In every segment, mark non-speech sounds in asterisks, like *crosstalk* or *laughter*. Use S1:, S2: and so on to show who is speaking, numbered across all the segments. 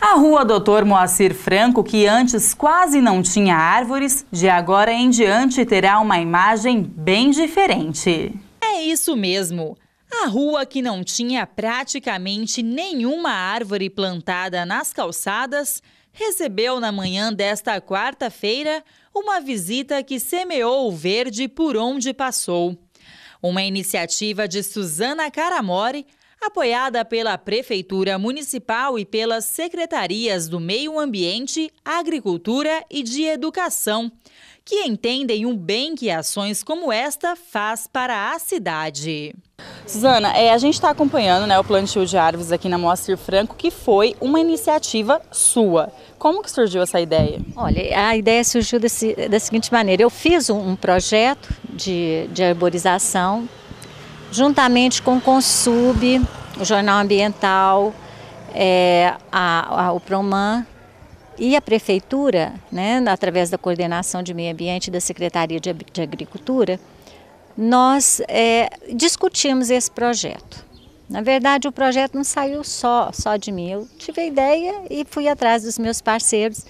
S1: A rua Doutor Moacir Franco, que antes quase não tinha árvores, de agora em diante terá uma imagem bem diferente. É isso mesmo. A rua que não tinha praticamente nenhuma árvore plantada nas calçadas recebeu na manhã desta quarta-feira uma visita que semeou o verde por onde passou. Uma iniciativa de Suzana Caramori, apoiada pela Prefeitura Municipal e pelas Secretarias do Meio Ambiente, Agricultura e de Educação, que entendem o bem que ações como esta faz para a cidade. Suzana, é, a gente está acompanhando né, o plantio de árvores aqui na Moacir Franco, que foi uma iniciativa sua. Como que surgiu essa ideia?
S2: Olha, a ideia surgiu desse, da seguinte maneira. Eu fiz um projeto de, de arborização juntamente com o Consub, o Jornal Ambiental, é, a, a, o Proman e a Prefeitura, né, através da Coordenação de Meio Ambiente da Secretaria de, de Agricultura, nós é, discutimos esse projeto. Na verdade, o projeto não saiu só, só de mim. Eu tive a ideia e fui atrás dos meus parceiros.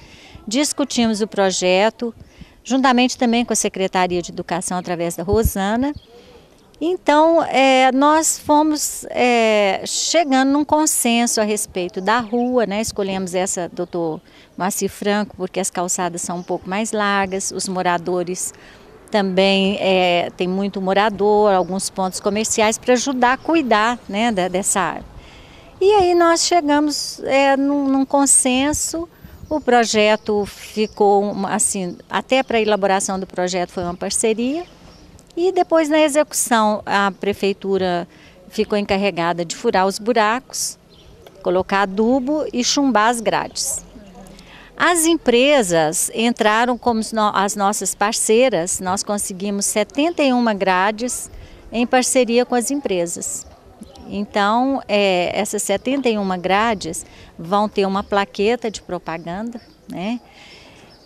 S2: Discutimos o projeto, juntamente também com a Secretaria de Educação, através da Rosana, então, é, nós fomos é, chegando num consenso a respeito da rua, né? escolhemos essa, doutor Maci Franco, porque as calçadas são um pouco mais largas, os moradores também é, tem muito morador, alguns pontos comerciais para ajudar a cuidar né, da, dessa área. E aí nós chegamos é, num, num consenso, o projeto ficou assim, até para a elaboração do projeto foi uma parceria, e depois na execução a prefeitura ficou encarregada de furar os buracos, colocar adubo e chumbar as grades. As empresas entraram como as nossas parceiras, nós conseguimos 71 grades em parceria com as empresas. Então, é, essas 71 grades vão ter uma plaqueta de propaganda, né?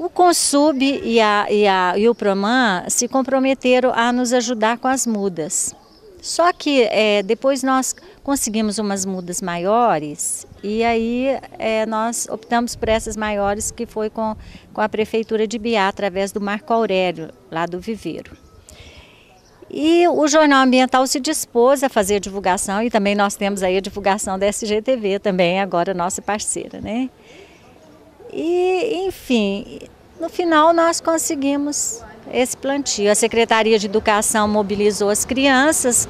S2: O Consub e, a, e, a, e o Proman se comprometeram a nos ajudar com as mudas. Só que é, depois nós conseguimos umas mudas maiores e aí é, nós optamos por essas maiores que foi com, com a Prefeitura de Biá, através do Marco Aurélio, lá do Viveiro. E o Jornal Ambiental se dispôs a fazer a divulgação e também nós temos aí a divulgação da SGTV também, agora nossa parceira, né? E, enfim, no final nós conseguimos esse plantio. A Secretaria de Educação mobilizou as crianças,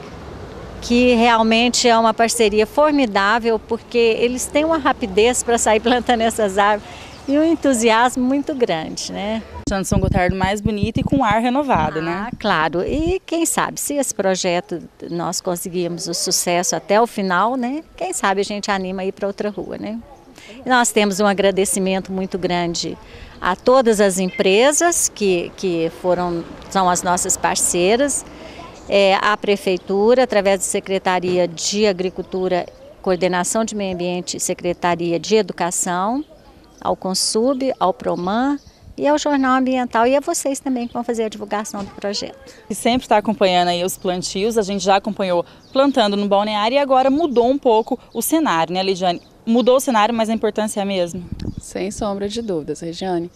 S2: que realmente é uma parceria formidável, porque eles têm uma rapidez para sair *laughs* plantando essas árvores e um entusiasmo muito grande, né? Deixando São Gotardo mais bonito e com ar renovado, né? ah, né? Claro, e quem sabe, se esse projeto nós conseguirmos o sucesso até o final, né? Quem sabe a gente anima aí para outra rua, né? Nós temos um agradecimento muito grande a todas as empresas que, que foram, são as nossas parceiras, é, à Prefeitura, através da Secretaria de Agricultura, Coordenação de Meio Ambiente e Secretaria de Educação, ao Consub, ao Proman, e ao Jornal Ambiental e a vocês também que vão fazer a divulgação do projeto. E sempre está acompanhando aí os plantios, a gente já acompanhou plantando no
S1: balneário e agora mudou um pouco o cenário, né, Lidiane? mudou o cenário, mas a importância é a mesma. Sem sombra de dúvidas, Regiane.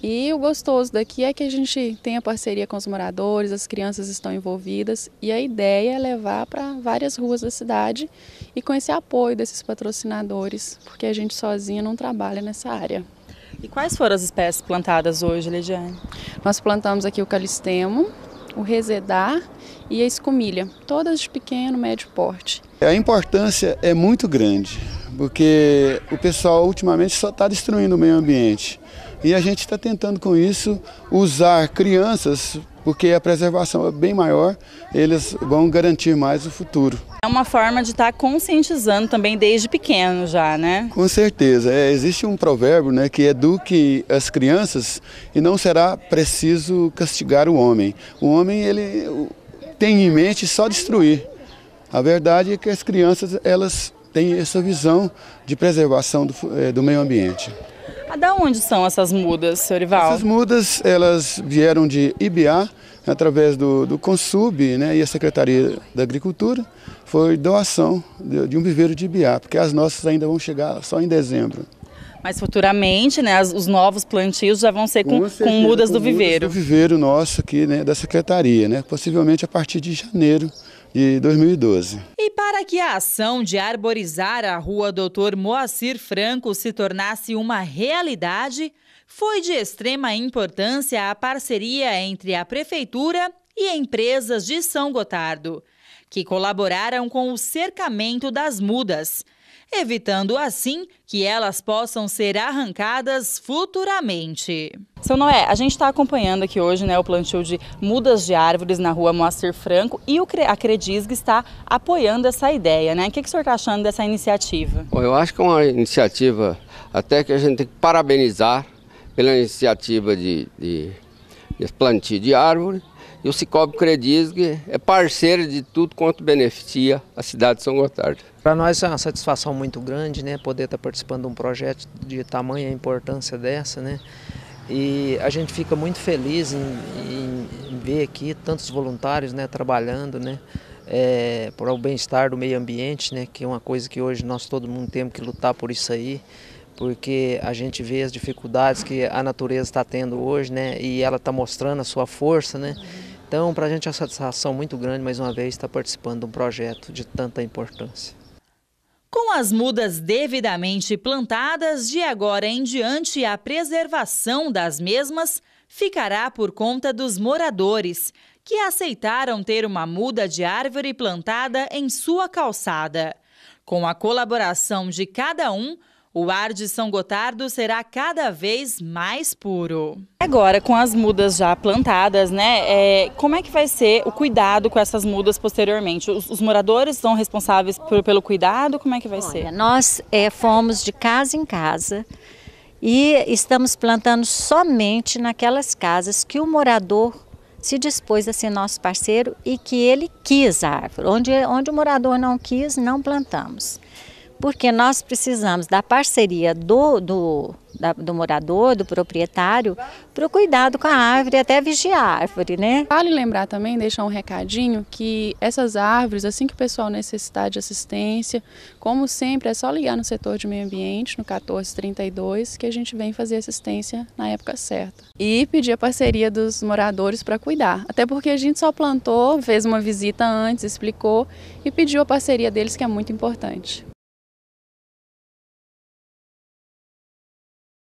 S1: E o gostoso daqui é que a gente tem a parceria com os moradores, as crianças estão envolvidas e a ideia é levar para várias ruas da cidade e com esse apoio desses patrocinadores, porque a gente sozinha não trabalha nessa área. E quais foram as espécies plantadas hoje, Regiane? Nós plantamos aqui o calistemo, o resedar e a escumilha, todas de pequeno, médio porte.
S3: A importância é muito grande porque o pessoal ultimamente só está destruindo o meio ambiente. E a gente está tentando com isso usar crianças, porque a preservação é bem maior, eles vão garantir mais o futuro.
S1: É uma forma de estar tá conscientizando também desde pequeno já, né?
S3: Com certeza. É, existe um provérbio né, que eduque as crianças e não será preciso castigar o homem. O homem ele tem em mente só destruir. A verdade é que as crianças elas tem essa visão de preservação do, é, do meio ambiente.
S1: Ah, da onde são essas mudas, senhor Ival?
S3: Essas mudas elas vieram de Ibiá, através do, do Consub né, e a Secretaria da Agricultura, foi doação de, de um viveiro de Ibiá, porque as nossas ainda vão chegar só em dezembro.
S1: Mas futuramente, né, os novos plantios já vão ser com, com, certeza, com mudas com do viveiro. Mudas do
S3: viveiro nosso aqui, né, da secretaria, né, possivelmente a partir de janeiro e 2012.
S1: E para que a ação de arborizar a rua Doutor Moacir Franco se tornasse uma realidade, foi de extrema importância a parceria entre a Prefeitura e empresas de São Gotardo, que colaboraram com o cercamento das mudas – evitando assim que elas possam ser arrancadas futuramente. Seu Noé, a gente está acompanhando aqui hoje né, o plantio de mudas de árvores na rua Moacir Franco e a Credisg está apoiando essa ideia. Né? O que, que o senhor está achando dessa iniciativa?
S3: eu acho que é uma iniciativa até que a gente tem que parabenizar pela iniciativa de, de, de plantio de árvore. E o Cicobi Credisg é parceiro de tudo quanto beneficia a cidade de São Gotardo. Para nós é uma satisfação muito grande, né, poder estar tá participando de um projeto de tamanha importância dessa, né, e a gente fica muito feliz em, em ver aqui tantos voluntários, né, trabalhando, né, é, para o bem-estar do meio ambiente, né, que é uma coisa que hoje nós todo mundo temos que lutar por isso aí, porque a gente vê as dificuldades que a natureza está tendo hoje, né, e ela está mostrando a sua força, né, então, para a gente é uma satisfação muito grande, mais uma vez, estar tá participando de um projeto de tanta importância.
S1: Com as mudas devidamente plantadas, de agora em diante a preservação das mesmas ficará por conta dos moradores, que aceitaram ter uma muda de árvore plantada em sua calçada. Com a colaboração de cada um, o ar de São Gotardo será cada vez mais puro. Agora, com as mudas já plantadas, né? É, como é que vai ser o cuidado com essas mudas posteriormente? Os, os moradores são responsáveis
S2: por, pelo cuidado? Como é que vai Olha, ser? Nós é, fomos de casa em casa e estamos plantando somente naquelas casas que o morador se dispôs a ser nosso parceiro e que ele quis a árvore. Onde, onde o morador não quis, não plantamos porque nós precisamos da parceria do, do, da, do morador, do proprietário, para o cuidado com a árvore, até vigiar a árvore, né? Vale lembrar também, deixar um recadinho, que essas árvores, assim que o pessoal necessitar
S1: de assistência, como sempre, é só ligar no setor de meio ambiente, no 1432, que a gente vem fazer assistência na época certa. E pedir a parceria dos moradores para cuidar, até porque a gente só plantou, fez uma visita antes, explicou e pediu a parceria
S3: deles, que é muito importante.